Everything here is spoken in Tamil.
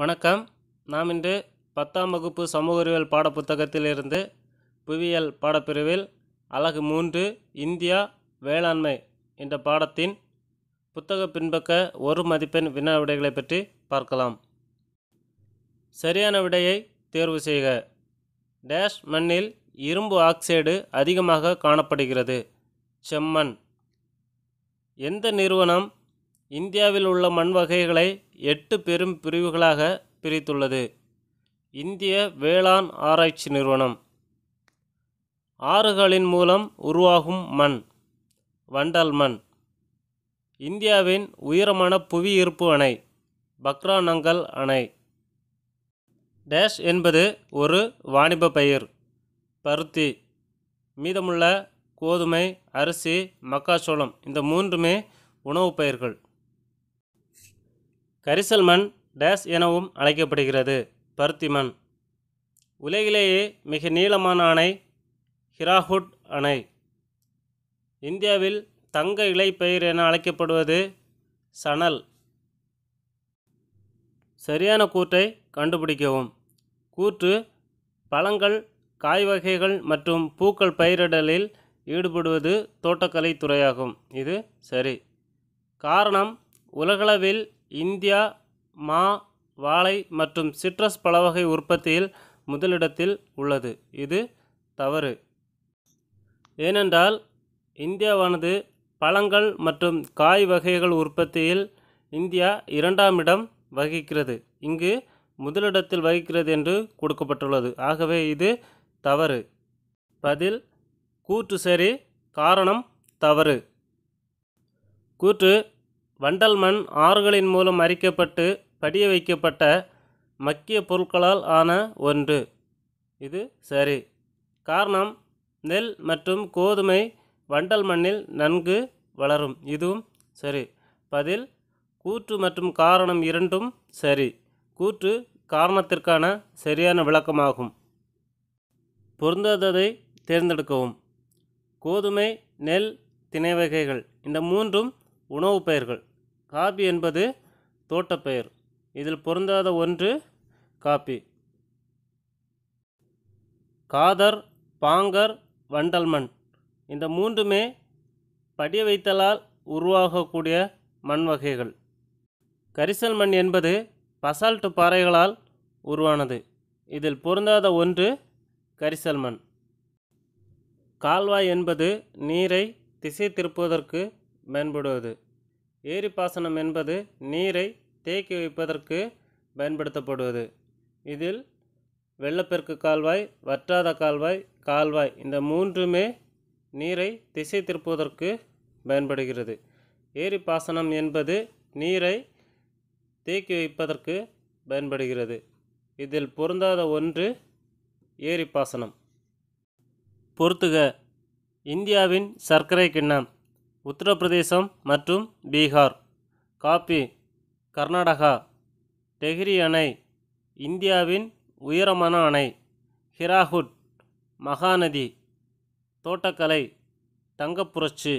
வணக்கம் நாம் இன்று பத்தாம் வகுப்பு சமூக அறிவியல் பாடப்புத்தகத்திலிருந்து புவியியல் பாடப்பிரிவில் அலகு மூன்று இந்தியா வேளாண்மை என்ற பாடத்தின் புத்தக பின்பக்க ஒரு மதிப்பெண் வினா விடைகளை பற்றி பார்க்கலாம் சரியான விடையை தேர்வு செய்க டேஷ் மண்ணில் இரும்பு ஆக்சைடு அதிகமாக காணப்படுகிறது செம்மண் எந்த நிறுவனம் இந்தியாவில் உள்ள மண் வகைகளை எட்டு பெரும் பிரிவுகளாக பிரித்துள்ளது இந்திய வேளாண் ஆராய்ச்சி நிறுவனம் ஆறுகளின் மூலம் உருவாகும் மண் வண்டல் மண் இந்தியாவின் உயரமான புவியீர்ப்பு அணை பக்ரானங்கல் அணை டேஷ் என்பது ஒரு வாணிப பயிர் பருத்தி மீதமுள்ள கோதுமை அரிசி மக்காச்சோளம் இந்த மூன்றுமே உணவுப் பயிர்கள் கரிசல் மண் டேஸ் எனவும் அழைக்கப்படுகிறது பருத்தி மண் உலகிலேயே மிக நீளமான அணை ஹிராஹுட் அணை இந்தியாவில் தங்க இலை பயிர் என அழைக்கப்படுவது சணல் சரியான கூற்றை கண்டுபிடிக்கவும் கூற்று பழங்கள் காய் வகைகள் மற்றும் பூக்கள் பயிரிடலில் ஈடுபடுவது தோட்டக்கலை துறையாகும் இது சரி காரணம் உலகளவில் இந்தியா மா வாழை மற்றும் சிட்ரஸ் பழவகை உற்பத்தியில் முதலிடத்தில் உள்ளது இது தவறு ஏனென்றால் இந்தியாவானது பழங்கள் மற்றும் காய் வகைகள் உற்பத்தியில் இந்தியா இரண்டாம் இடம் வகிக்கிறது இங்கு முதலிடத்தில் வகிக்கிறது என்று கொடுக்கப்பட்டுள்ளது ஆகவே இது தவறு பதில் கூற்று சரி காரணம் தவறு கூற்று வண்டல் மண் ஆறுகளின் மூலம் அரிக்கப்பட்டு படிய வைக்கப்பட்ட மக்கிய பொருட்களால் ஆன ஒன்று இது சரி காரணம் நெல் மற்றும் கோதுமை வண்டல் மண்ணில் நன்கு வளரும் இதுவும் சரி பதில் கூற்று மற்றும் காரணம் இரண்டும் சரி கூற்று காரணத்திற்கான சரியான விளக்கமாகும் பொருந்தாததை தேர்ந்தெடுக்கவும் கோதுமை நெல் திணை வகைகள் இந்த மூன்றும் உணவுப் பயிர்கள் காபி என்பது தோட்டப்பெயர் இதில் பொருந்தாத ஒன்று காபி காதர் பாங்கர் வண்டல்மண் இந்த மூன்றுமே படிய வைத்தலால் உருவாகக்கூடிய மண் வகைகள் கரிசல் மண் என்பது பசால்ட்டு பாறைகளால் உருவானது இதில் பொருந்தாத ஒன்று கரிசல் மண் கால்வாய் என்பது நீரை திசை திருப்புவதற்கு மேம்படுவது ஏரிப்பாசனம் என்பது நீரை தேக்கி வைப்பதற்கு பயன்படுத்தப்படுவது இதில் வெள்ளப்பெருக்கு கால்வாய் வற்றாத கால்வாய் கால்வாய் இந்த மூன்றுமே நீரை திசை திருப்புவதற்கு பயன்படுகிறது ஏரி பாசனம் என்பது நீரை தேக்கி வைப்பதற்கு பயன்படுகிறது இதில் பொருந்தாத ஒன்று ஏரி பாசனம் இந்தியாவின் சர்க்கரை கிண்ணம் உத்தரப்பிரதேசம் மற்றும் பீகார் காப்பி கர்நாடகா டெஹ்ரி அணை இந்தியாவின் உயரமான அணை ஹிராகுட் மகாநதி தோட்டக்கலை தங்கப்புரட்சி